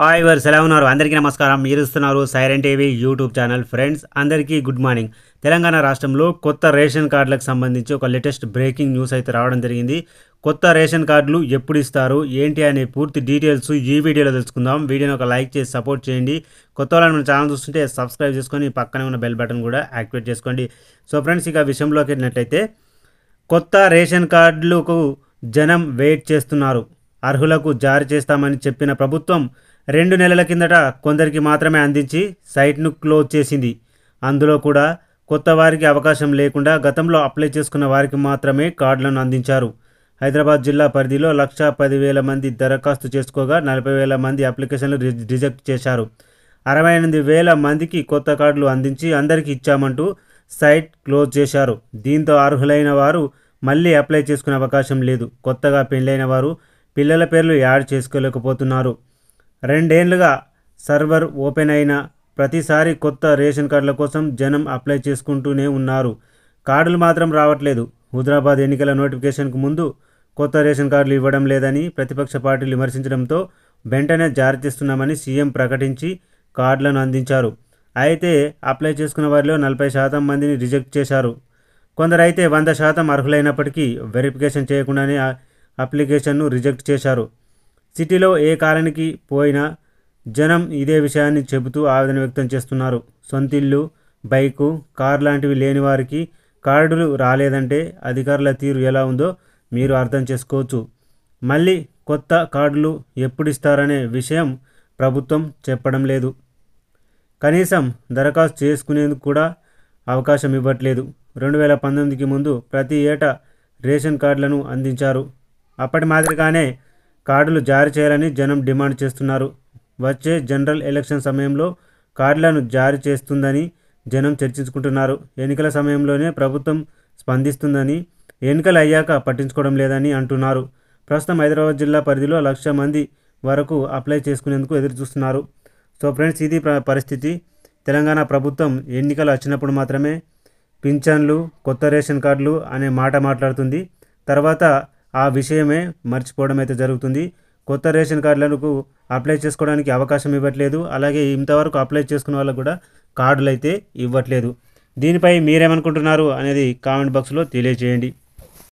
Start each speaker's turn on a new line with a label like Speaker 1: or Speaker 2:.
Speaker 1: hi వారు సెలవు ఉన్నారు అందరికీ నమస్కారం మీరు ఇస్తున్నారు Siren TV YouTube channel friends అందరికీ గుడ్ మార్నింగ్ తెలంగాణ రాష్ట్రంలో కొత్త రేషన్ కార్డులకు సంబంధించి ఒక లేటెస్ట్ బ్రేకింగ్ న్యూస్ అయితే రావడం జరిగింది కొత్త రేషన్ కార్డులు ఎప్పుడు ఇస్తారు ఏంటి అనే పూర్తి డీటెయిల్స్ ఈ వీడియోలో తెలుసుకుందాం వీడియోని ఒక లైక్ చేసి సపోర్ట్ చేయండి కొత్త వాళ్ళని మన ఛానల్ చూస్తుంటే సబ్స్క్రైబ్ చేసుకొని పక్కనే ఉన్న బెల్ బటన్ కూడా యాక్టివేట్ చేసుకోండి సో ఫ్రెండ్స్ ఇక విషయంలోకి వెళ్ళినట్లయితే కొత్త రేషన్ కార్డులకు జనం వెయిట్ చేస్తున్నారు అర్హులకు జారీ చేస్తామని చెప్పిన ప్రభుత్వం రెండు నెలల కిందట కొందరికి మాత్రమే అందించి సైట్ను క్లోజ్ చేసింది అందులో కూడా కొత్త వారికి అవకాశం లేకుండా గతంలో అప్లై చేసుకున్న వారికి మాత్రమే కార్డులను అందించారు హైదరాబాద్ జిల్లా పరిధిలో లక్ష పదివేల మంది దరఖాస్తు చేసుకోగా నలభై వేల మంది అప్లికేషన్లు రిజెక్ట్ చేశారు అరవై ఎనిమిది వేల మందికి కొత్త కార్డులు అందించి అందరికీ ఇచ్చామంటూ సైట్ క్లోజ్ చేశారు దీంతో అర్హులైన వారు మళ్ళీ అప్లై చేసుకునే అవకాశం లేదు కొత్తగా పెళ్ళైన వారు పిల్లల పేర్లు యాడ్ చేసుకోలేకపోతున్నారు రెండేళ్లుగా సర్వర్ ఓపెన్ అయిన ప్రతిసారి కొత్త రేషన్ కార్డుల కోసం జనం అప్లై చేసుకుంటూనే ఉన్నారు కార్డులు మాత్రం రావట్లేదు హుజరాబాద్ ఎన్నికల నోటిఫికేషన్కు ముందు కొత్త రేషన్ కార్డులు ఇవ్వడం లేదని ప్రతిపక్ష పార్టీలు విమర్శించడంతో వెంటనే జారీ చేస్తున్నామని సీఎం ప్రకటించి కార్డులను అందించారు అయితే అప్లై చేసుకున్న వారిలో నలభై శాతం మందిని రిజెక్ట్ చేశారు కొందరైతే వంద శాతం అర్హులైనప్పటికీ వెరిఫికేషన్ చేయకుండానే అప్లికేషన్ను రిజెక్ట్ చేశారు సిటీలో ఏ కాలనీకి పోయినా జనం ఇదే విషయాన్ని చెబుతూ ఆవేదన వ్యక్తం చేస్తున్నారు సొంతిల్లు బైకు కార్ లాంటివి లేని వారికి కార్డులు రాలేదంటే అధికారుల తీరు ఎలా ఉందో మీరు అర్థం చేసుకోవచ్చు మళ్ళీ కొత్త కార్డులు ఎప్పుడిస్తారనే విషయం ప్రభుత్వం చెప్పడం లేదు కనీసం దరఖాస్తు చేసుకునేందుకు కూడా అవకాశం ఇవ్వట్లేదు రెండు వేల పంతొమ్మిదికి ముందు ప్రతి ఏటా రేషన్ కార్డులను అందించారు అప్పటి మాదిరిగానే కార్డులు జారీ చేయాలని జనం డిమాండ్ చేస్తున్నారు వచ్చే జనరల్ ఎలక్షన్ సమయంలో కార్డులను జారీ చేస్తుందని జనం చర్చించుకుంటున్నారు ఎన్నికల సమయంలోనే ప్రభుత్వం స్పందిస్తుందని ఎన్నికలు అయ్యాక పట్టించుకోవడం లేదని అంటున్నారు ప్రస్తుతం హైదరాబాద్ జిల్లా పరిధిలో లక్ష మంది వరకు అప్లై చేసుకునేందుకు ఎదురు చూస్తున్నారు సో ఫ్రెండ్స్ ఇది పరిస్థితి తెలంగాణ ప్రభుత్వం ఎన్నికలు వచ్చినప్పుడు మాత్రమే పింఛన్లు కొత్త రేషన్ కార్డులు అనే మాట మాట్లాడుతుంది తర్వాత ఆ విషయమే మర్చిపోవడం అయితే జరుగుతుంది కొత్త రేషన్ కార్డులకు అప్లై చేసుకోవడానికి అవకాశం ఇవ్వట్లేదు అలాగే ఇంతవరకు అప్లై చేసుకున్న వాళ్ళకు కూడా కార్డులు అయితే ఇవ్వట్లేదు దీనిపై మీరేమనుకుంటున్నారు అనేది కామెంట్ బాక్స్లో తెలియజేయండి